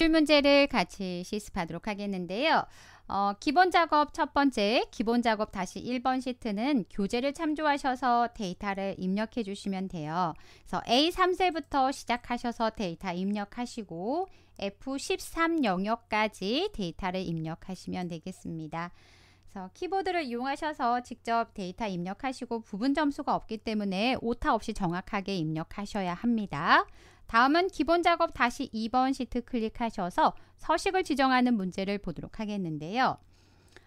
출문제를 같이 실습하도록 하겠는데요. 어, 기본 작업 첫 번째, 기본 작업 다시 1번 시트는 교재를 참조하셔서 데이터를 입력해 주시면 돼요. 그래서 A3세부터 시작하셔서 데이터 입력하시고 F13 영역까지 데이터를 입력하시면 되겠습니다. 그래서 키보드를 이용하셔서 직접 데이터 입력하시고 부분 점수가 없기 때문에 오타 없이 정확하게 입력하셔야 합니다. 다음은 기본 작업 다시 2번 시트 클릭하셔서 서식을 지정하는 문제를 보도록 하겠는데요.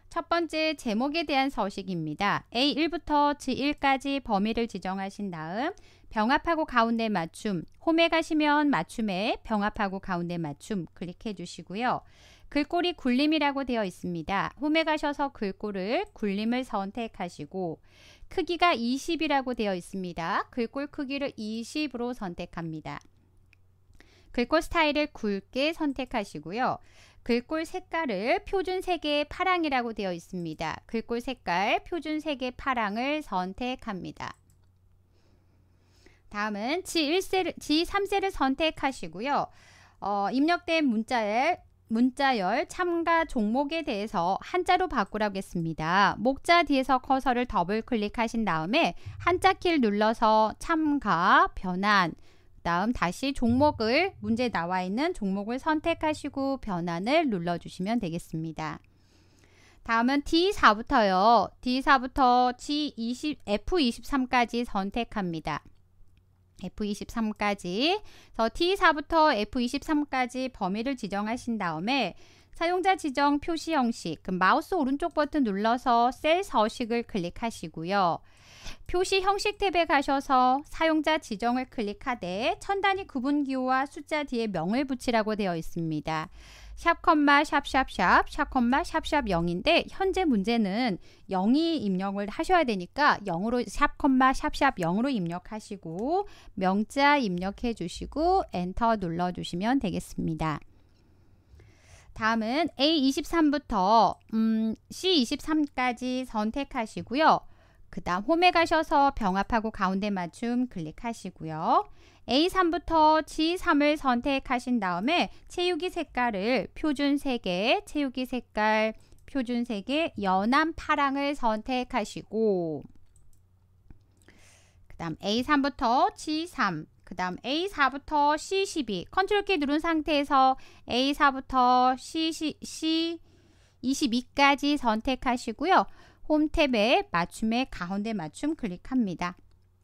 첫 번째 제목에 대한 서식입니다. A1부터 G1까지 범위를 지정하신 다음 병합하고 가운데 맞춤, 홈에 가시면 맞춤에 병합하고 가운데 맞춤 클릭해 주시고요. 글꼴이 굴림이라고 되어 있습니다. 홈에 가셔서 글꼴을 굴림을 선택하시고 크기가 20이라고 되어 있습니다. 글꼴 크기를 20으로 선택합니다. 글꼴 스타일을 굵게 선택하시고요. 글꼴 색깔을 표준 색의 파랑이라고 되어 있습니다. 글꼴 색깔 표준 색의 파랑을 선택합니다. 다음은 G1세, G3세를 선택하시고요. 어, 입력된 문자열, 문자열 참가 종목에 대해서 한자로 바꾸라고 했습니다. 목자 뒤에서 커서를 더블 클릭하신 다음에 한자 키를 눌러서 참가, 변환, 다음 다시 종목을 문제 나와 있는 종목을 선택하시고 변환을 눌러주시면 되겠습니다. 다음은 D4부터요. D4부터 G20, F23까지 선택합니다. F23까지. 그래서 T4부터 F23까지 범위를 지정하신 다음에 사용자 지정 표시 형식, 마우스 오른쪽 버튼 눌러서 셀 서식을 클릭하시고요. 표시 형식 탭에 가셔서 사용자 지정을 클릭하되 천 단위 구분 기호와 숫자 뒤에 명을 붙이라고 되어 있습니다. 샵컴마 샵샵샵 샵컴마 샵샵 0인데 현재 문제는 0이 입력을 하셔야 되니까 0으로 샵컴마 샵샵 0으로 입력하시고 명자 입력해 주시고 엔터 눌러 주시면 되겠습니다. 다음은 A23부터 음, C23까지 선택하시고요. 그 다음 홈에 가셔서 병합하고 가운데 맞춤 클릭하시고요. A3부터 G3을 선택하신 다음에 채우기 색깔을 표준 색에 채우기 색깔 표준 색의 연한 파랑을 선택하시고 그 다음 A3부터 G3 그 다음 A4부터 C12 컨트롤 키 누른 상태에서 A4부터 C, c 2까지 선택하시고요. 홈 탭에 맞춤에 가운데 맞춤 클릭합니다.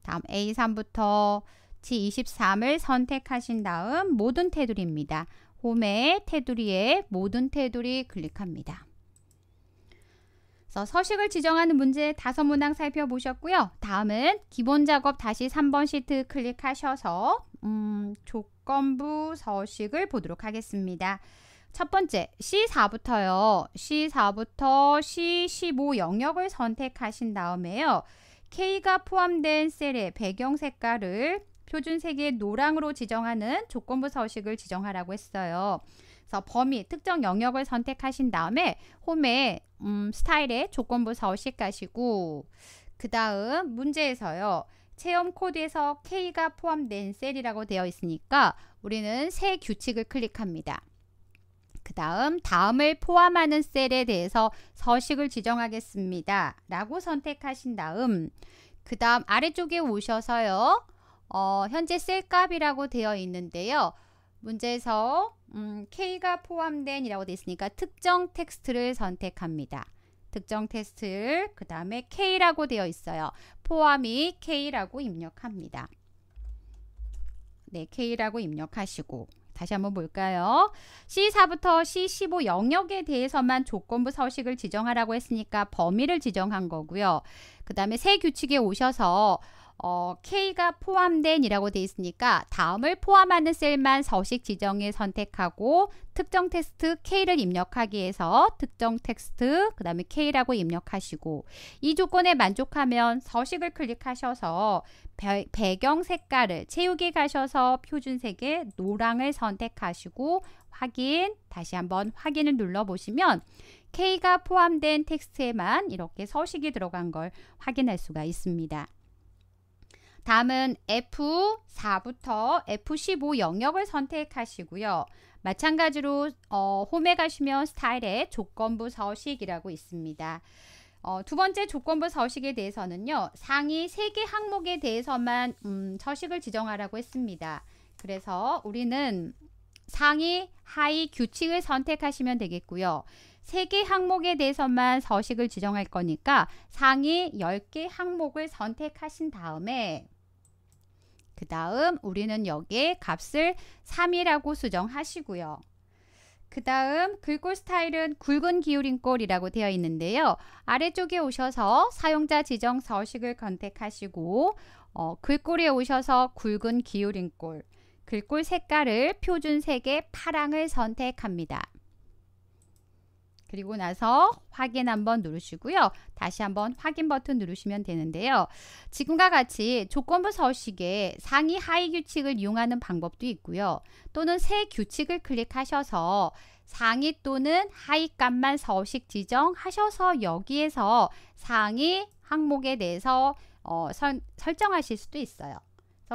다음 A3부터 G23을 선택하신 다음 모든 테두리입니다. 홈의 테두리에 모든 테두리 클릭합니다. 서식을 지정하는 문제 다섯 문항 살펴보셨고요. 다음은 기본 작업 다시 3번 시트 클릭하셔서 음, 조건부 서식을 보도록 하겠습니다. 첫 번째 C4부터요. C4부터 C15 영역을 선택하신 다음에요. K가 포함된 셀의 배경 색깔을 표준색의 노랑으로 지정하는 조건부 서식을 지정하라고 했어요. 그래서 범위, 특정 영역을 선택하신 다음에 홈에 음, 스타일의 조건부 서식 가시고 그 다음 문제에서요. 체험 코드에서 K가 포함된 셀이라고 되어 있으니까 우리는 새 규칙을 클릭합니다. 그 다음 다음을 포함하는 셀에 대해서 서식을 지정하겠습니다. 라고 선택하신 다음 그 다음 아래쪽에 오셔서요. 어, 현재 셀값이라고 되어 있는데요. 문제에서 음, K가 포함된 이라고 되어 있으니까 특정 텍스트를 선택합니다. 특정 텍스트를 그 다음에 K라고 되어 있어요. 포함이 K라고 입력합니다. 네, K라고 입력하시고 다시 한번 볼까요? C4부터 C15 영역에 대해서만 조건부 서식을 지정하라고 했으니까 범위를 지정한 거고요. 그 다음에 새 규칙에 오셔서 어, K가 포함된이라고 돼 있으니까 다음을 포함하는 셀만 서식 지정에 선택하고 특정 텍스트 K를 입력하기 위해서 특정 텍스트 그 다음에 K라고 입력하시고 이 조건에 만족하면 서식을 클릭하셔서 배, 배경 색깔을 채우기 가셔서 표준색의 노랑을 선택하시고 확인 다시 한번 확인을 눌러 보시면 K가 포함된 텍스트에만 이렇게 서식이 들어간 걸 확인할 수가 있습니다. 다음은 F4부터 F15 영역을 선택하시고요. 마찬가지로 어, 홈에 가시면 스타일에 조건부 서식이라고 있습니다. 어, 두 번째 조건부 서식에 대해서는요. 상위 3개 항목에 대해서만 음, 서식을 지정하라고 했습니다. 그래서 우리는 상위, 하위 규칙을 선택하시면 되겠고요. 3개 항목에 대해서만 서식을 지정할 거니까 상위 10개 항목을 선택하신 다음에 그 다음 우리는 여기에 값을 3이라고 수정하시고요. 그 다음 글꼴 스타일은 굵은 기울임 꼴이라고 되어 있는데요. 아래쪽에 오셔서 사용자 지정 서식을 선택하시고 어, 글꼴에 오셔서 굵은 기울임 꼴, 글꼴 색깔을 표준색의 파랑을 선택합니다. 그리고 나서 확인 한번 누르시고요. 다시 한번 확인 버튼 누르시면 되는데요. 지금과 같이 조건부 서식에 상위 하위 규칙을 이용하는 방법도 있고요. 또는 새 규칙을 클릭하셔서 상위 또는 하위 값만 서식 지정하셔서 여기에서 상위 항목에 대해서 어, 설, 설정하실 수도 있어요.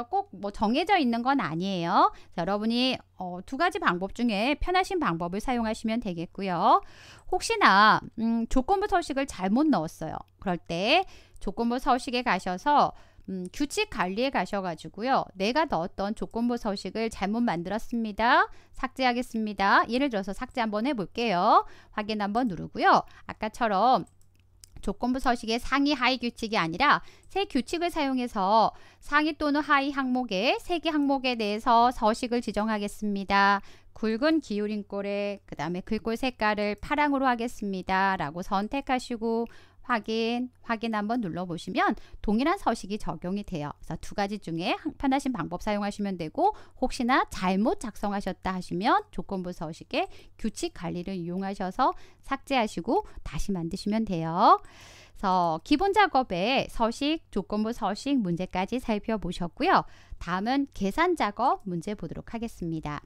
꼭뭐 정해져 있는 건 아니에요. 여러분이 어, 두 가지 방법 중에 편하신 방법을 사용하시면 되겠고요. 혹시나 음, 조건부 서식을 잘못 넣었어요. 그럴 때 조건부 서식에 가셔서 음, 규칙 관리에 가셔가지고요. 내가 넣었던 조건부 서식을 잘못 만들었습니다. 삭제하겠습니다. 예를 들어서 삭제 한번 해볼게요. 확인 한번 누르고요. 아까처럼 조건부 서식의 상위 하위 규칙이 아니라 세 규칙을 사용해서 상위 또는 하위 항목의 세개 항목에 대해서 서식을 지정하겠습니다. 굵은 기울인 꼴에 그 다음에 글꼴 색깔을 파랑으로 하겠습니다. 라고 선택하시고 확인, 확인 한번 눌러보시면 동일한 서식이 적용이 돼요. 그래서 두 가지 중에 편하신 방법 사용하시면 되고 혹시나 잘못 작성하셨다 하시면 조건부 서식에 규칙 관리를 이용하셔서 삭제하시고 다시 만드시면 돼요. 그래서 기본 작업에 서식, 조건부 서식 문제까지 살펴보셨고요. 다음은 계산 작업 문제 보도록 하겠습니다.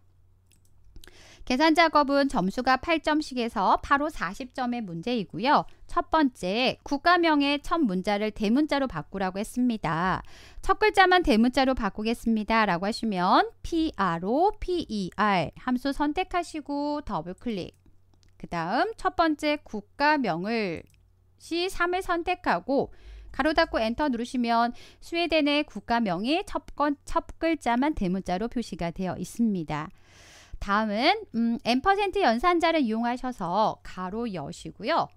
계산 작업은 점수가 8점씩에서 8호 40점의 문제이고요. 첫 번째, 국가명의 첫 문자를 대문자로 바꾸라고 했습니다. 첫 글자만 대문자로 바꾸겠습니다. 라고 하시면 PRO, PER 함수 선택하시고 더블클릭. 그 다음 첫 번째 국가명을 C3을 선택하고 가로 닫고 엔터 누르시면 스웨덴의 국가명이 첫, 건, 첫 글자만 대문자로 표시가 되어 있습니다. 다음은 음, n% 연산자를 이용하셔서 가로 여시고요.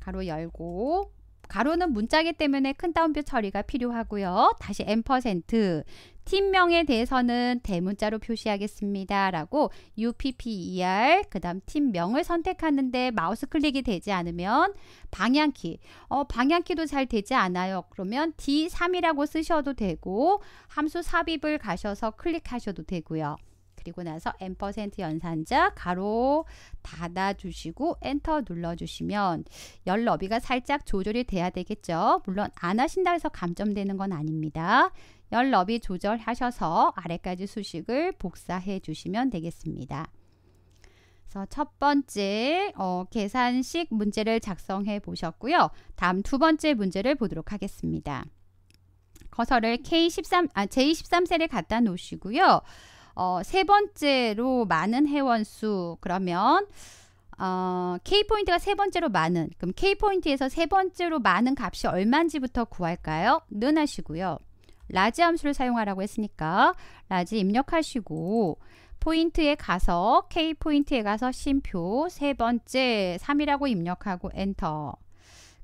가로 열고 가로는 문자기 때문에 큰 따옴표 처리가 필요하고요. 다시 n%, 팀명에 대해서는 대문자로 표시하겠습니다. 라고 UPPER, 그 다음 팀명을 선택하는데 마우스 클릭이 되지 않으면 방향키, 어, 방향키도 잘 되지 않아요. 그러면 D3이라고 쓰셔도 되고 함수 삽입을 가셔서 클릭하셔도 되고요. 그리고 나서 n 퍼센트 연산자 가로 닫아주시고 엔터 눌러주시면 열 너비가 살짝 조절이 돼야 되겠죠. 물론 안 하신다 해서 감점되는 건 아닙니다. 열 너비 조절하셔서 아래까지 수식을 복사해 주시면 되겠습니다. 그래서 첫 번째 어, 계산식 문제를 작성해 보셨고요. 다음 두 번째 문제를 보도록 하겠습니다. 커서를 K13, 아, J13셀에 갖다 놓으시고요. 어, 세 번째로 많은 회원수 그러면 어, K포인트가 세 번째로 많은 그럼 K포인트에서 세 번째로 많은 값이 얼마인지부터 구할까요? 는 하시고요. 라지 함수를 사용하라고 했으니까 라지 입력하시고 포인트에 가서 K포인트에 가서 심표 세 번째 3이라고 입력하고 엔터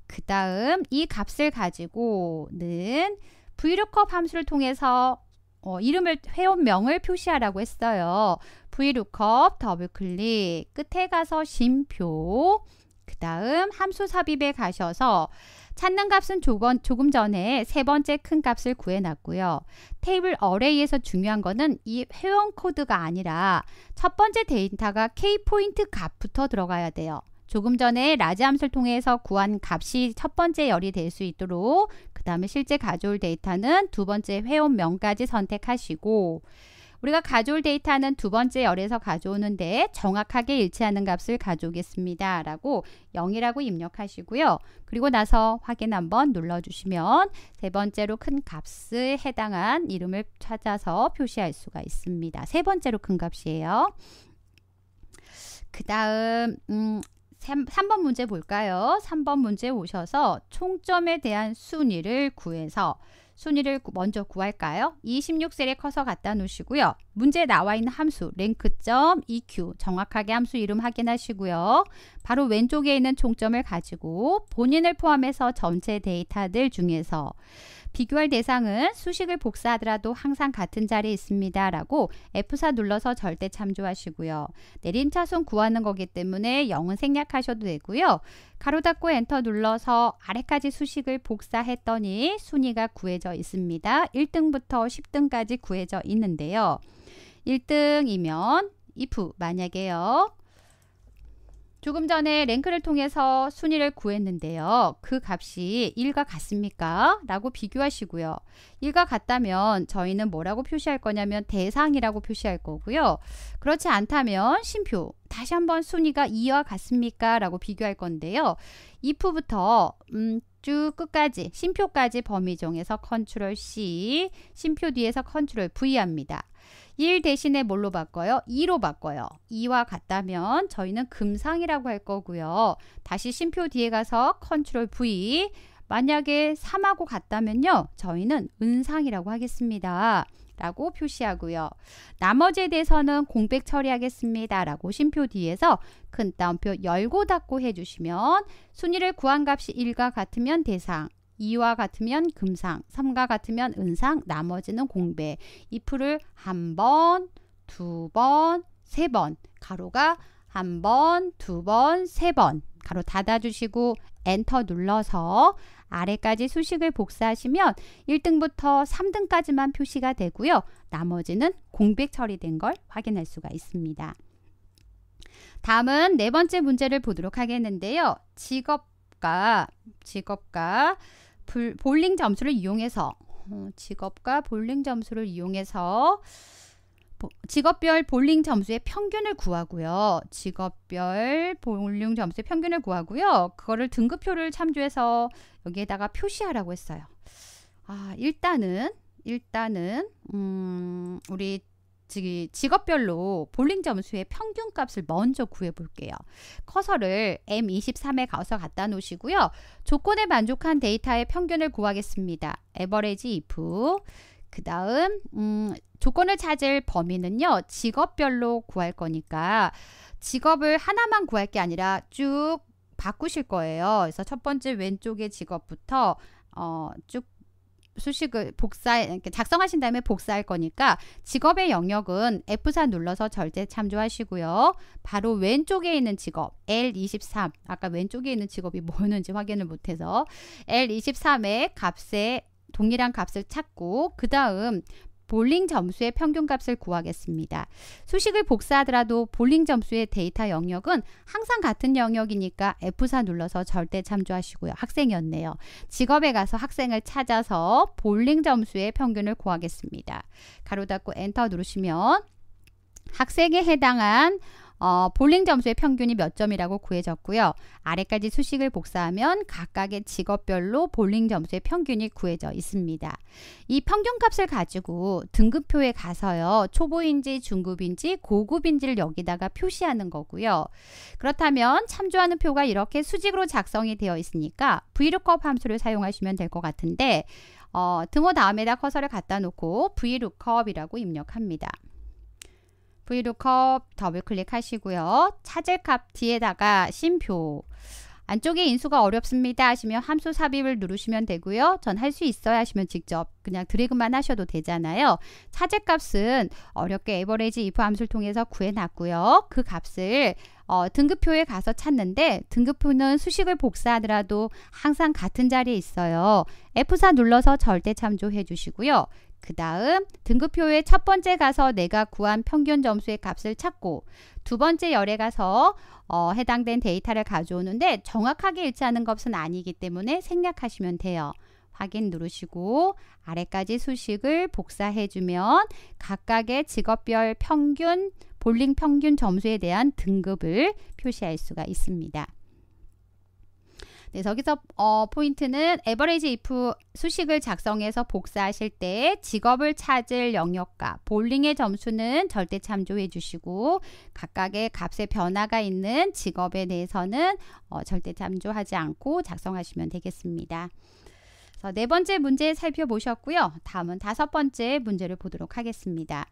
그 다음 이 값을 가지고는 VLOOKUP 함수를 통해서 어, 이름을 회원명을 표시하라고 했어요. v l o o 더블클릭 끝에 가서 심표 그 다음 함수 삽입에 가셔서 찾는 값은 조건, 조금 전에 세 번째 큰 값을 구해놨고요. 테이블 어레이에서 중요한 거는 이 회원 코드가 아니라 첫 번째 데이터가 K포인트 값부터 들어가야 돼요. 조금 전에 라지 함수를 통해서 구한 값이 첫 번째 열이 될 수 있도록 그 다음에 실제 가져올 데이터는 두 번째 회원명까지 선택하시고 우리가 가져올 데이터는 두 번째 열에서 가져오는데 정확하게 일치하는 값을 가져오겠습니다. 라고 0이라고 입력하시고요. 그리고 나서 확인 한번 눌러주시면 세 번째로 큰 값에 해당한 이름을 찾아서 표시할 수가 있습니다. 세 번째로 큰 값이에요. 그 다음 음, 3, 3번 문제 볼까요? 3번 문제 오셔서 총점에 대한 순위를 구해서 순위를 먼저 구할까요? 26셀에 커서 갖다 놓으시고요. 문제 나와 있는 함수 랭크점, EQ 정확하게 함수 이름 확인하시고요. 바로 왼쪽에 있는 총점을 가지고 본인을 포함해서 전체 데이터들 중에서 비교할 대상은 수식을 복사하더라도 항상 같은 자리에 있습니다. 라고 F4 눌러서 절대 참조하시고요. 내림차순 구하는 거기 때문에 0은 생략하셔도 되고요. 가로 닫고 엔터 눌러서 아래까지 수식을 복사했더니 순위가 구해져 있습니다. 1등부터 10등까지 구해져 있는데요. 1등이면 if 만약에요. 조금 전에 랭크를 통해서 순위를 구했는데요. 그 값이 1과 같습니까? 라고 비교하시고요. 1과 같다면 저희는 뭐라고 표시할 거냐면 대상이라고 표시할 거고요. 그렇지 않다면 심표 다시 한번 순위가 2와 같습니까? 라고 비교할 건데요. if부터 음, 쭉 끝까지 심표까지 범위 정해서 컨트롤 C 심표 뒤에서 컨트롤 V 합니다. 1 대신에 뭘로 바꿔요? 2로 바꿔요. 2와 같다면 저희는 금상이라고 할 거고요. 다시 심표 뒤에 가서 컨트롤 V 만약에 3하고 같다면요. 저희는 은상이라고 하겠습니다. 라고 표시하고요. 나머지에 대해서는 공백 처리하겠습니다. 라고 심표 뒤에서 큰 따옴표 열고 닫고 해주시면 순위를 구한 값이 1과 같으면 대상, 2와 같으면 금상, 3과 같으면 은상, 나머지는 공배. 이풀을 한 번, 두 번, 세 번. 가로가 한 번, 두 번, 세 번. 가로 닫아주시고 엔터 눌러서 아래까지 수식을 복사하시면 1등부터 3등까지만 표시가 되고요. 나머지는 공백 처리된 걸 확인할 수가 있습니다. 다음은 네 번째 문제를 보도록 하겠는데요. 직업과 직업과 불, 볼링 점수를 이용해서 어, 직업과 볼링 점수를 이용해서 직업별 볼링 점수의 평균을 구하고요. 직업별 볼링 점수의 평균을 구하고요. 그거를 등급표를 참조해서 여기에다가 표시하라고 했어요. 아, 일단은 일단은 음, 우리 직업별로 볼링 점수의 평균값을 먼저 구해볼게요. 커서를 M23에 가서 갖다 놓으시고요. 조건에 만족한 데이터의 평균을 구하겠습니다. average if 그 다음 음, 조건을 찾을 범위는요. 직업별로 구할 거니까 직업을 하나만 구할 게 아니라 쭉 바꾸실 거예요. 그래서 첫 번째 왼쪽의 직업부터 어, 쭉 수식을 복사 작성하신 다음에 복사할 거니까 직업의 영역은 F4 눌러서 절제 참조하시고요. 바로 왼쪽에 있는 직업 L23 아까 왼쪽에 있는 직업이 뭐였는지 확인을 못해서 L23의 값에 동일한 값을 찾고 그 다음 볼링 점수의 평균값을 구하겠습니다. 수식을 복사하더라도 볼링 점수의 데이터 영역은 항상 같은 영역이니까 F4 눌러서 절대 참조하시고요. 학생이었네요. 직업에 가서 학생을 찾아서 볼링 점수의 평균을 구하겠습니다. 가로 닫고 엔터 누르시면 학생에 해당한 어, 볼링 점수의 평균이 몇 점이라고 구해졌고요. 아래까지 수식을 복사하면 각각의 직업별로 볼링 점수의 평균이 구해져 있습니다. 이 평균값을 가지고 등급표에 가서요. 초보인지 중급인지 고급인지를 여기다가 표시하는 거고요. 그렇다면 참조하는 표가 이렇게 수직으로 작성이 되어 있으니까 vlookup 함수를 사용하시면 될 것 같은데 어, 등호 다음에다 커서를 갖다 놓고 vlookup이라고 입력합니다. 브이룩컵 더블 클릭하시고요. 찾을 값 뒤에다가 심표 안쪽에 인수가 어렵습니다 하시면 함수 삽입을 누르시면 되고요. 전 할 수있어야 하시면 직접 그냥 드래그만 하셔도 되잖아요. 차제 값은 어렵게 에버레지 if 함수를 통해서 구해놨고요. 그 값을 어, 등급표에 가서 찾는데 등급표는 수식을 복사하더라도 항상 같은 자리에 있어요. F4 눌러서 절대 참조해 주시고요. 그 다음 등급표의 첫 번째 가서 내가 구한 평균 점수의 값을 찾고 두 번째 열에 가서 어, 해당된 데이터를 가져오는데 정확하게 일치하는 것은 아니기 때문에 생략하시면 돼요. 확인 누르시고 아래까지 수식을 복사해주면 각각의 직업별 평균, 볼링 평균 점수에 대한 등급을 표시할 수가 있습니다. 네, 저기서 어, 포인트는 에버레이지 if 수식을 작성해서 복사하실 때 직업을 찾을 영역과 볼링의 점수는 절대 참조해 주시고 각각의 값의 변화가 있는 직업에 대해서는 어, 절대 참조하지 않고 작성하시면 되겠습니다. 네 번째 문제 살펴보셨고요. 다음은 다섯 번째 문제를 보도록 하겠습니다.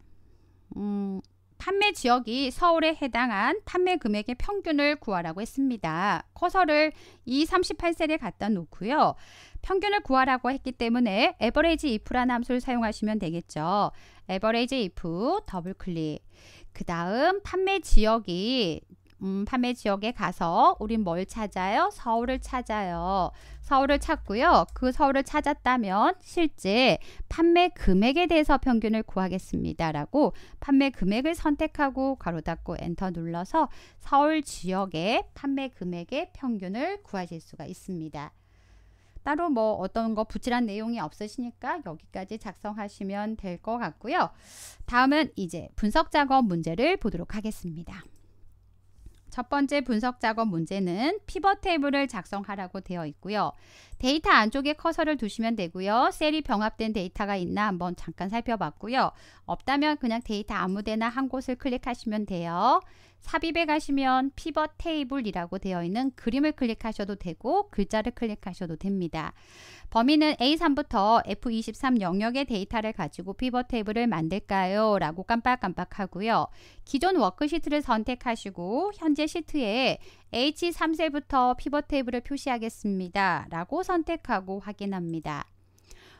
음... 판매 지역이 서울에 해당한 판매 금액의 평균을 구하라고 했습니다. 커서를 2, 38셀에 갖다 놓고요. 평균을 구하라고 했기 때문에 a v e r a if라는 함수를 사용하시면 되겠죠. a v e r a if 더블 클릭. 그 다음 판매 지역이 음, 판매 지역에 가서 우린 뭘 찾아요? 서울을 찾아요. 서울을 찾고요. 그 서울을 찾았다면 실제 판매 금액에 대해서 평균을 구하겠습니다. 라고 판매 금액을 선택하고 가로 닫고 엔터 눌러서 서울 지역의 판매 금액의 평균을 구하실 수가 있습니다. 따로 뭐 어떤 거 부질한 내용이 없으시니까 여기까지 작성하시면 될 것 같고요. 다음은 이제 분석 작업 문제를 보도록 하겠습니다. 첫 번째 분석 작업 문제는 피벗 테이블을 작성하라고 되어 있고요. 데이터 안쪽에 커서를 두시면 되고요. 셀이 병합된 데이터가 있나 한번 잠깐 살펴봤고요. 없다면 그냥 데이터 아무데나 한 곳을 클릭하시면 돼요. 삽입에 가시면 피벗 테이블이라고 되어 있는 그림을 클릭하셔도 되고 글자를 클릭하셔도 됩니다. 범위는 A3부터 F23 영역의 데이터를 가지고 피벗 테이블을 만들까요? 라고 깜빡깜빡 하고요. 기존 워크시트를 선택하시고 현재 시트에 H3셀부터 피벗 테이블을 표시하겠습니다. 라고 선택하고 확인합니다.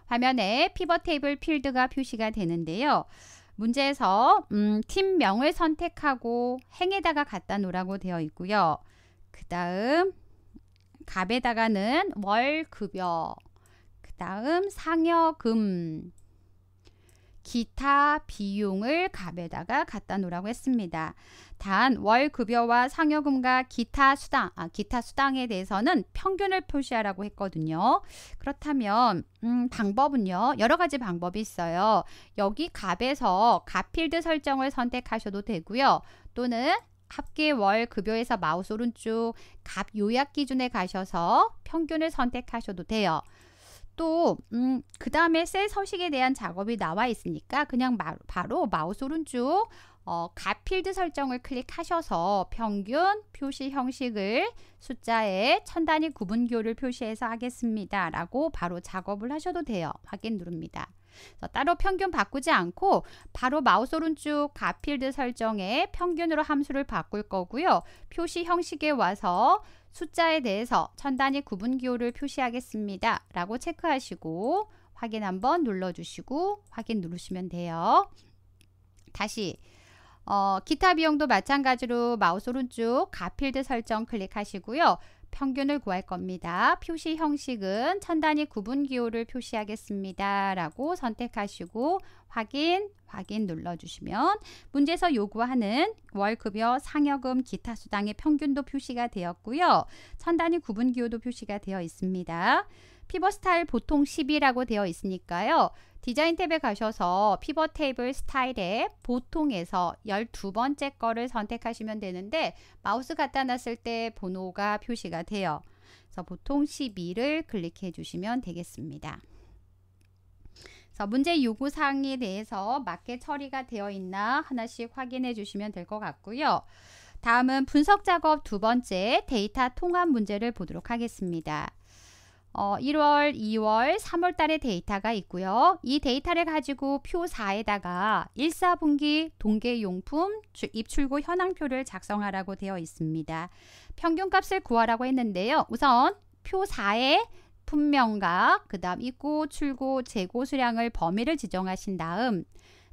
화면에 피벗 테이블 필드가 표시가 되는데요. 문제에서 음, 팀명을 선택하고 행에다가 갖다 놓으라고 되어 있고요. 그 다음 갑에다가는 월급여 그 다음 상여금 기타 비용을 갑에다가 갖다 놓으라고 했습니다. 단 월급여와 상여금과 기타 수당, 아, 기타 수당에 대해서는 평균을 표시하라고 했거든요. 그렇다면 음, 방법은요. 여러 가지 방법이 있어요. 여기 갑에서 갑필드 설정을 선택하셔도 되고요. 또는 합계 월 급여에서 마우스 오른쪽 갑 요약 기준에 가셔서 평균을 선택하셔도 돼요. 또, 음, 그 다음에 셀 서식에 대한 작업이 나와 있으니까 그냥 마, 바로 마우스 오른쪽 어, 가필드 설정을 클릭하셔서 평균 표시 형식을 숫자에 천 단위 구분교를 표시해서 하겠습니다. 라고 바로 작업을 하셔도 돼요. 확인 누릅니다. 따로 평균 바꾸지 않고 바로 마우스 오른쪽 가필드 설정에 평균으로 함수를 바꿀 거고요. 표시 형식에 와서 숫자에 대해서 천 단위 구분 기호를 표시하겠습니다. 라고 체크하시고 확인 한번 눌러주시고 확인 누르시면 돼요. 다시 어, 기타 비용도 마찬가지로 마우스 오른쪽 가필드 설정 클릭하시고요. 평균을 구할 겁니다. 표시 형식은 천 단위 구분 기호를 표시하겠습니다. 라고 선택하시고 확인, 확인 눌러주시면 문제에서 요구하는 월급여, 상여금, 기타 수당의 평균도 표시가 되었고요. 천 단위 구분 기호도 표시가 되어 있습니다. 피벗 스타일 보통 10이라고 되어 있으니까요. 디자인 탭에 가셔서 피벗 테이블 스타일에 보통에서 12번째 거를 선택하시면 되는데 마우스 갖다 놨을 때 번호가 표시가 돼요. 그래서 보통 12를 클릭해 주시면 되겠습니다. 문제 요구사항에 대해서 맞게 처리가 되어 있나 하나씩 확인해 주시면 될 것 같고요. 다음은 분석 작업 두 번째 데이터 통합 문제를 보도록 하겠습니다. 어, 1월, 2월, 3월 달의 데이터가 있고요. 이 데이터를 가지고 표 4에다가 1, 4분기 동계용품 입출고 현황표를 작성하라고 되어 있습니다. 평균값을 구하라고 했는데요. 우선 표 4에 품명과 그 다음 입고, 출고, 재고 수량을 범위를 지정하신 다음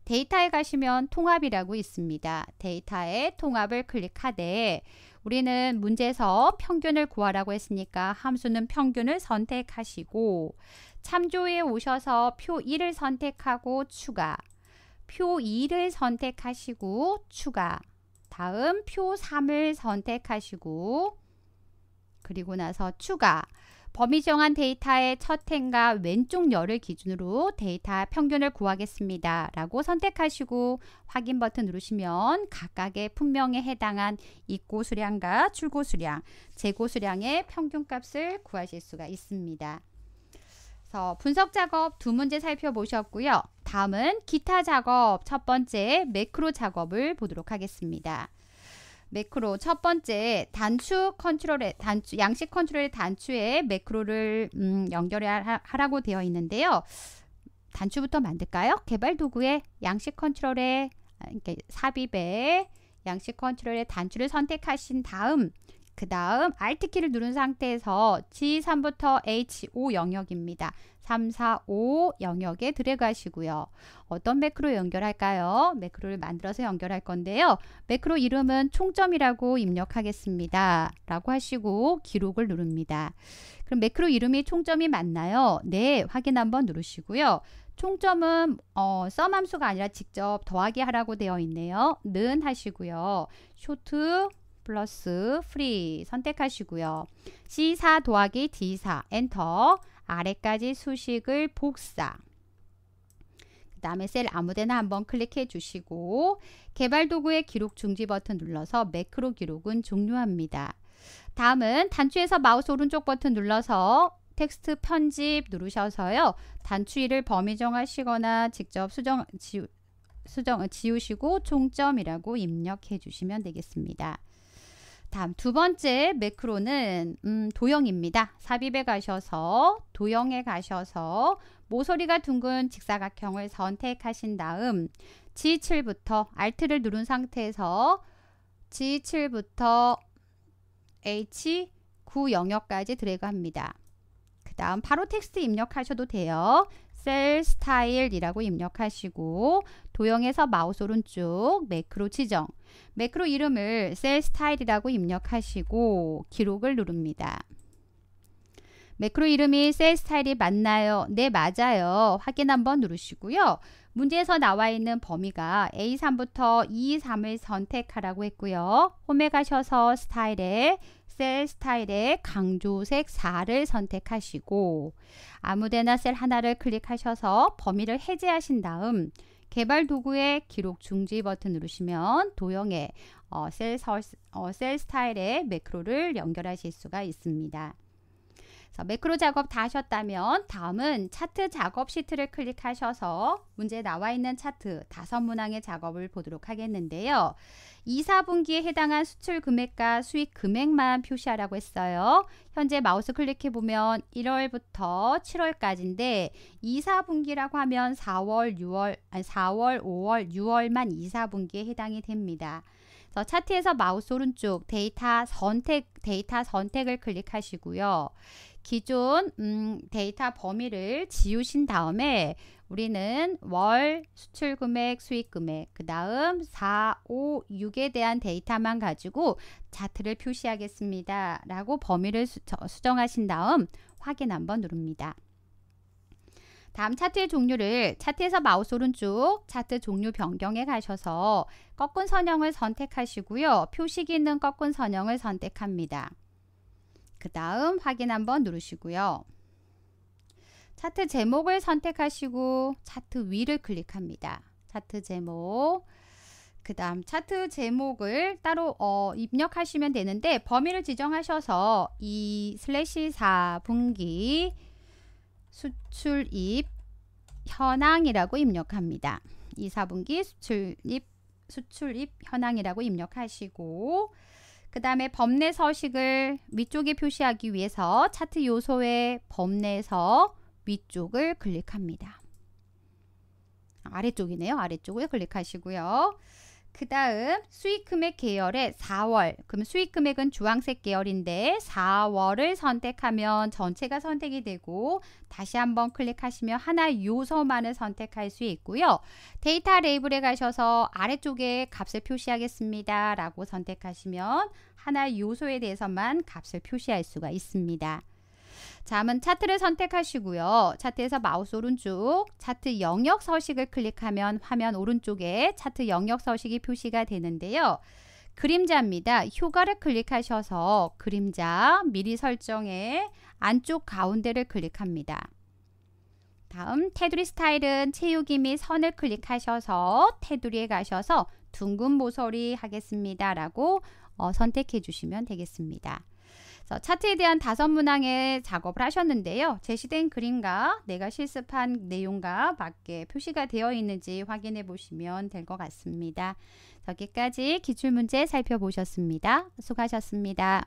데이터에 가시면 통합이라고 있습니다. 데이터에 통합을 클릭하되 우리는 문제에서 평균을 구하라고 했으니까 함수는 평균을 선택하시고 참조에 오셔서 표 1을 선택하고 추가 표 2를 선택하시고 추가 다음 표 3을 선택하시고 그리고 나서 추가 범위 정한 데이터의 첫 행과 왼쪽 열을 기준으로 데이터 평균을 구하겠습니다. 라고 선택하시고 확인 버튼 누르시면 각각의 품명에 해당한 입고 수량과 출고 수량, 재고 수량의 평균값을 구하실 수가 있습니다. 그래서 분석 작업 두 문제 살펴보셨고요. 다음은 기타 작업 첫 번째 매크로 작업을 보도록 하겠습니다. 매크로 첫 번째 단추 컨트롤의 단추 양식 컨트롤의 단추에 매크로를 음, 연결하라고 되어 있는데요. 단추부터 만들까요? 개발 도구에 양식 컨트롤에 아, 이렇게 삽입에 양식 컨트롤의 단추를 선택하신 다음 그 다음 Alt키를 누른 상태에서 G3부터 H5 영역입니다. 3, 4, 5 영역에 드래그 하시고요. 어떤 매크로 연결할까요? 매크로를 만들어서 연결할 건데요. 매크로 이름은 총점이라고 입력하겠습니다. 라고 하시고 기록을 누릅니다. 그럼 매크로 이름이 총점이 맞나요? 네, 확인 한번 누르시고요. 총점은 어, 썸함수가 아니라 직접 더하기 하라고 되어 있네요. 는 하시고요. 쇼트 플러스 프리 선택하시고요. C4 더하기 D4 엔터 아래까지 수식을 복사 그 다음에 셀 아무데나 한번 클릭해 주시고 개발 도구의 기록 중지 버튼 눌러서 매크로 기록은 종료합니다. 다음은 단추에서 마우스 오른쪽 버튼 눌러서 텍스트 편집 누르셔서요. 단추이를 범위 정하시거나 직접 수정, 지, 수정, 지우시고 종점이라고 입력해 주시면 되겠습니다. 다음 두 번째 매크로는 음, 도형입니다. 삽입에 가셔서 도형에 가셔서 모서리가 둥근 직사각형을 선택하신 다음 G7부터 Alt를 누른 상태에서 G7부터 H9 영역까지 드래그합니다. 그 다음 바로 텍스트 입력하셔도 돼요. 셀 스타일이라고 입력하시고 도형에서 마우스 오른쪽 매크로 지정 매크로 이름을 셀 스타일이라고 입력하시고 기록을 누릅니다. 매크로 이름이 셀 스타일이 맞나요? 네 맞아요. 확인 한번 누르시고요. 문제에서 나와 있는 범위가 A3부터 E3을 선택하라고 했고요. 홈에 가셔서 스타일에 셀 스타일의 강조색 4를 선택하시고 아무데나 셀 하나를 클릭하셔서 범위를 해제하신 다음 개발 도구의 기록 중지 버튼 누르시면 도형의 어, 셀, 어, 셀 스타일의 매크로를 연결하실 수가 있습니다. 매크로 작업 다 하셨다면 다음은 차트 작업 시트를 클릭하셔서 문제 나와 있는 차트 다섯 문항의 작업을 보도록 하겠는데요. 2, 4분기에 해당한 수출 금액과 수익 금액만 표시하라고 했어요. 현재 마우스 클릭해 보면 1월부터 7월까지인데 2, 4분기라고 하면 4월, 6월, 아니 4월, 5월, 6월만 2, 4분기에 해당이 됩니다. 차트에서 마우스 오른쪽 데이터 선택 데이터 선택을 클릭하시고요. 기존 음, 데이터 범위를 지우신 다음에 우리는 월 수출 금액, 수익 금액, 그 다음 4, 5, 6에 대한 데이터만 가지고 차트를 표시하겠습니다. 라고 범위를 수, 정하신 다음 확인 한번 누릅니다. 다음 차트의 종류를 차트에서 마우스 오른쪽 차트 종류 변경에 가셔서 꺾은 선형을 선택하시고요. 표시 기능 꺾은 선형을 선택합니다. 그 다음 확인 한번 누르시고요. 차트 제목을 선택하시고 차트 위를 클릭합니다. 차트 제목 그 다음 차트 제목을 따로 어, 입력하시면 되는데 범위를 지정하셔서 이 슬래시 4분기 수출입 현황이라고 입력합니다. 2 4분기 수출입 수출입 현황이라고 입력하시고 그 다음에 범내 서식을 위쪽에 표시하기 위해서 차트 요소의 범내에서 위쪽을 클릭합니다. 아래쪽이네요. 아래쪽을 클릭하시고요. 그 다음 수익금액 계열의 4월 그럼 수익금액은 주황색 계열인데 4월을 선택하면 전체가 선택이 되고 다시 한번 클릭하시면 하나 의 요소만을 선택할 수 있고요. 데이터 레이블에 가셔서 아래쪽에 값을 표시하겠습니다. 라고 선택하시면 하나 의 요소에 대해서만 값을 표시할 수가 있습니다. 다음은 차트를 선택하시고요. 차트에서 마우스 오른쪽 차트 영역 서식을 클릭하면 화면 오른쪽에 차트 영역 서식이 표시가 되는데요. 그림자입니다. 효과를 클릭하셔서 그림자 미리 설정에 안쪽 가운데를 클릭합니다. 다음 테두리 스타일은 채우기 및 선을 클릭하셔서 테두리에 가셔서 둥근 모서리 하겠습니다. 라고 어, 선택해 주시면 되겠습니다. 차트에 대한 다섯 문항의 작업을 하셨는데요. 제시된 그림과 내가 실습한 내용과 밖에 표시가 되어 있는지 확인해 보시면 될 것 같습니다. 여기까지 기출문제 살펴보셨습니다. 수고하셨습니다.